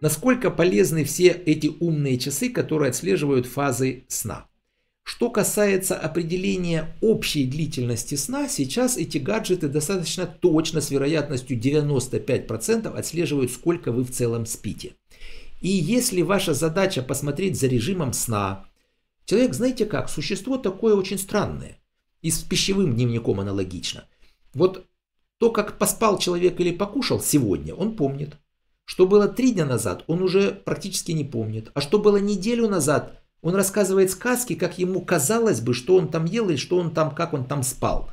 насколько полезны все эти умные часы, которые отслеживают фазы сна. Что касается определения общей длительности сна, сейчас эти гаджеты достаточно точно с вероятностью 95% отслеживают, сколько вы в целом спите. И если ваша задача посмотреть за режимом сна, человек, знаете как, существо такое очень странное. И с пищевым дневником аналогично. Вот то, как поспал человек или покушал сегодня, он помнит. Что было три дня назад, он уже практически не помнит. А что было неделю назад, он рассказывает сказки, как ему казалось бы, что он там ел и что он там, как он там спал.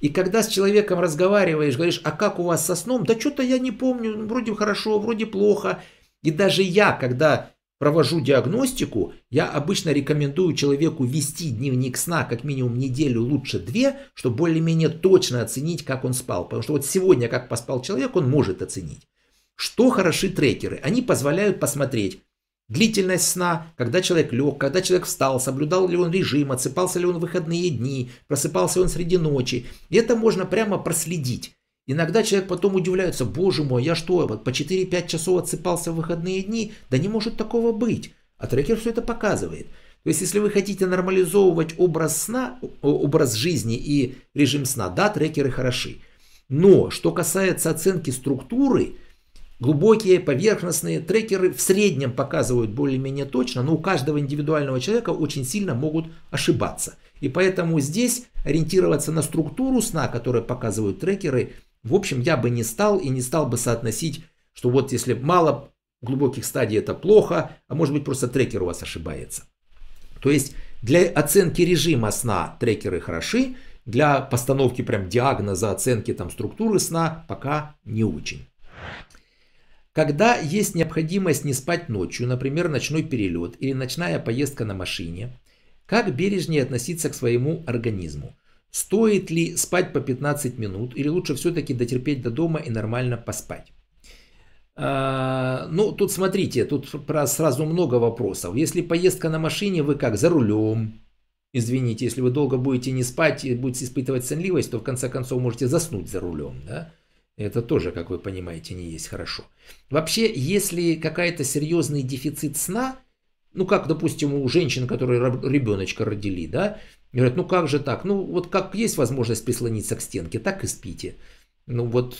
И когда с человеком разговариваешь, говоришь, а как у вас со сном? Да что-то я не помню, вроде хорошо, вроде плохо. И даже я, когда провожу диагностику, я обычно рекомендую человеку вести дневник сна как минимум неделю, лучше две, чтобы более-менее точно оценить, как он спал. Потому что вот сегодня, как поспал человек, он может оценить. Что хороши трекеры? Они позволяют посмотреть длительность сна, когда человек лег, когда человек встал, соблюдал ли он режим, отсыпался ли он в выходные дни, просыпался он среди ночи. И это можно прямо проследить. Иногда человек потом удивляется, боже мой, я что, вот по 4-5 часов отсыпался в выходные дни? Да не может такого быть. А трекер все это показывает. То есть, если вы хотите нормализовывать образ сна, образ жизни и режим сна, да, трекеры хороши. Но, что касается оценки структуры – Глубокие, поверхностные трекеры в среднем показывают более-менее точно, но у каждого индивидуального человека очень сильно могут ошибаться. И поэтому здесь ориентироваться на структуру сна, которую показывают трекеры, в общем, я бы не стал и не стал бы соотносить, что вот если мало глубоких стадий это плохо, а может быть просто трекер у вас ошибается. То есть для оценки режима сна трекеры хороши, для постановки прям диагноза, оценки там структуры сна пока не очень. Когда есть необходимость не спать ночью, например, ночной перелет или ночная поездка на машине, как бережнее относиться к своему организму? Стоит ли спать по 15 минут или лучше все-таки дотерпеть до дома и нормально поспать? А, ну, тут смотрите, тут сразу много вопросов. Если поездка на машине, вы как, за рулем? Извините, если вы долго будете не спать и будете испытывать сонливость, то в конце концов можете заснуть за рулем, да? Это тоже, как вы понимаете, не есть хорошо. Вообще, если какая-то серьезный дефицит сна, ну как, допустим, у женщин, которые ребеночка родили, да, говорят, ну как же так, ну вот как есть возможность прислониться к стенке, так и спите. Ну вот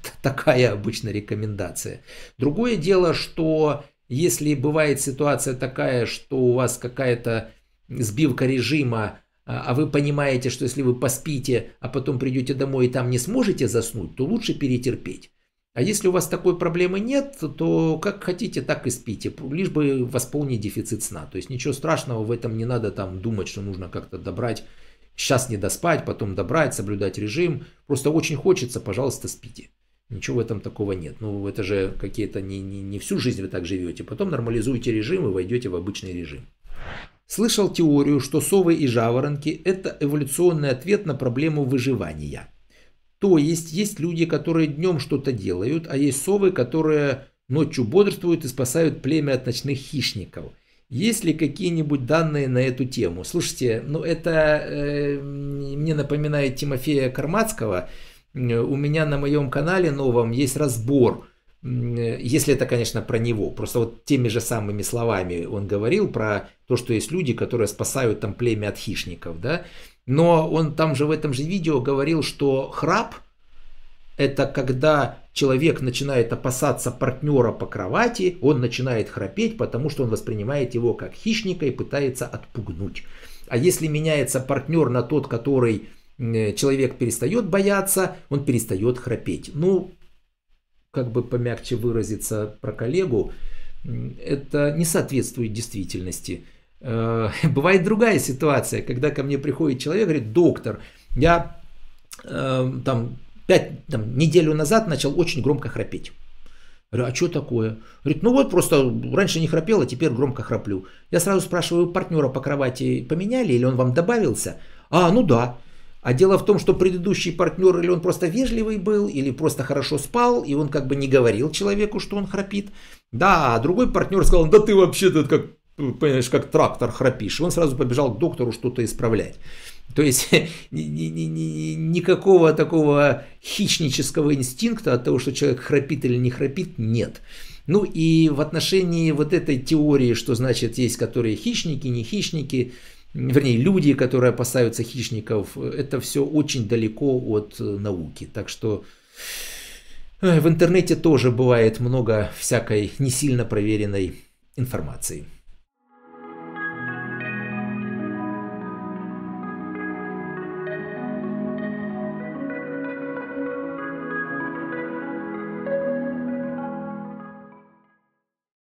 такая обычно рекомендация. Другое дело, что если бывает ситуация такая, что у вас какая-то сбивка режима, а, а вы понимаете, что если вы поспите, а потом придете домой и там не сможете заснуть, то лучше перетерпеть. А если у вас такой проблемы нет, то как хотите, так и спите, лишь бы восполнить дефицит сна. То есть ничего страшного в этом не надо там думать, что нужно как-то добрать, сейчас не доспать, потом добрать, соблюдать режим. Просто очень хочется, пожалуйста, спите. Ничего в этом такого нет. Ну, это же какие-то не, не, не всю жизнь вы так живете. Потом нормализуйте режим и войдете в обычный режим. Слышал теорию, что совы и жаворонки – это эволюционный ответ на проблему выживания. То есть, есть люди, которые днем что-то делают, а есть совы, которые ночью бодрствуют и спасают племя от ночных хищников. Есть ли какие-нибудь данные на эту тему? Слушайте, ну это э, мне напоминает Тимофея Кармацкого. Э, у меня на моем канале новом есть разбор Э, если это, конечно, про него. Просто вот теми же самыми словами он говорил про то, что есть люди, которые спасают там племя от хищников, да. Но он там же в этом же видео говорил, что храп – это когда человек начинает опасаться партнера по кровати, он начинает храпеть, потому что он воспринимает его как хищника и пытается отпугнуть. А если меняется партнер на тот, который э, человек перестает бояться, он перестает храпеть. Ну, как бы помягче выразиться про коллегу, это не соответствует действительности. Э, бывает другая ситуация, когда ко мне приходит человек, говорит, доктор, я эм, там, пять, там неделю назад начал очень громко храпеть. Говорю, а что такое? Говорит, ну вот просто раньше не храпел, а теперь громко храплю. Я сразу спрашиваю партнера по кровати, поменяли или он вам добавился? А, ну да. А дело в том, что предыдущий партнер или он просто вежливый был, или просто хорошо спал, и он как бы не говорил человеку, что он храпит. Да, а другой партнер сказал, да ты вообще тут как, понимаешь, как трактор храпишь. И он сразу побежал к доктору что-то исправлять. То есть ни, ни, ни, ни, никакого такого хищнического инстинкта от того, что человек храпит или не храпит, нет. Ну и в отношении вот этой теории, что значит есть которые хищники, не хищники, вернее, люди, которые опасаются хищников, это все очень далеко от э, науки. Так что э, в интернете тоже бывает много всякой не сильно проверенной информации.